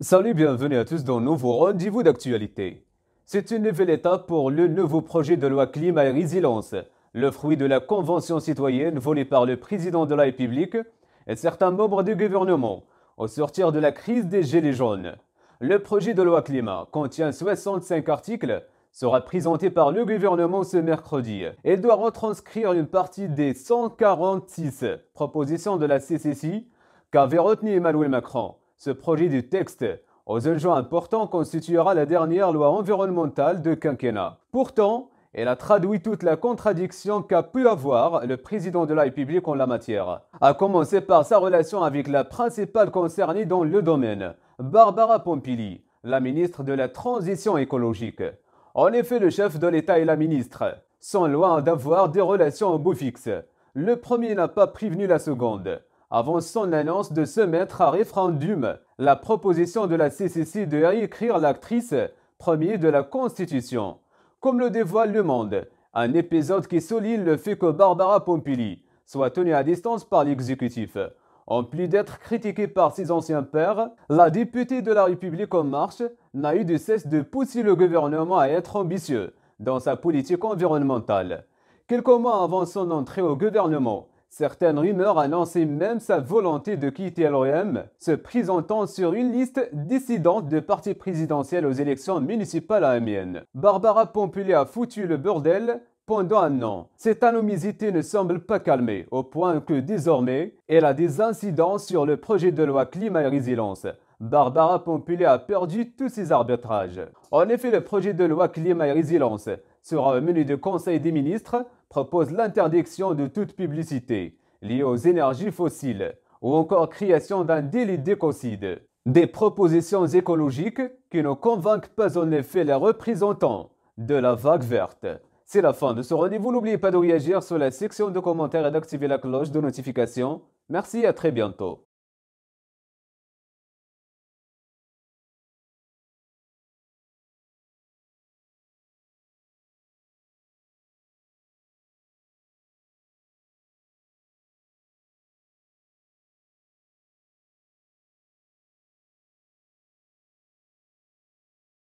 Salut, bienvenue à tous dans nouveau rendez-vous d'actualité. C'est une nouvelle étape pour le nouveau projet de loi climat et résilience, le fruit de la convention citoyenne volée par le président de la République et certains membres du gouvernement au sortir de la crise des Gilets jaunes. Le projet de loi climat contient 65 articles, sera présenté par le gouvernement ce mercredi et doit retranscrire une partie des 146 propositions de la CCC qu'avait retenu Emmanuel Macron ce projet de texte aux enjeux importants constituera la dernière loi environnementale de quinquennat. Pourtant, elle a traduit toute la contradiction qu'a pu avoir le président de la République en la matière, A commencer par sa relation avec la principale concernée dans le domaine, Barbara Pompili, la ministre de la Transition écologique. En effet, le chef de l'État et la ministre sont loin d'avoir des relations au bout fixe. Le premier n'a pas prévenu la seconde avant son annonce de se mettre à référendum la proposition de la CCC de réécrire l'actrice première de la Constitution. Comme le dévoile Le Monde, un épisode qui souligne le fait que Barbara Pompili soit tenue à distance par l'exécutif. En plus d'être critiquée par ses anciens pairs, la députée de la République en marche n'a eu de cesse de pousser le gouvernement à être ambitieux dans sa politique environnementale. Quelques mois avant son entrée au gouvernement, Certaines rumeurs annonçaient même sa volonté de quitter l'OM, se présentant sur une liste dissidente de parti présidentiel aux élections municipales à Amiens. Barbara Pompili a foutu le bordel pendant un an. Cette anomie ne semble pas calmer, au point que désormais, elle a des incidents sur le projet de loi climat et résilience. Barbara Pompili a perdu tous ses arbitrages. En effet, le projet de loi climat et résilience sera mené de conseil des ministres propose l'interdiction de toute publicité liée aux énergies fossiles ou encore création d'un délit d'écocide. Des propositions écologiques qui ne convainquent pas en effet les représentants de la vague verte. C'est la fin de ce rendez-vous. N'oubliez pas de réagir sur la section de commentaires et d'activer la cloche de notification. Merci à très bientôt.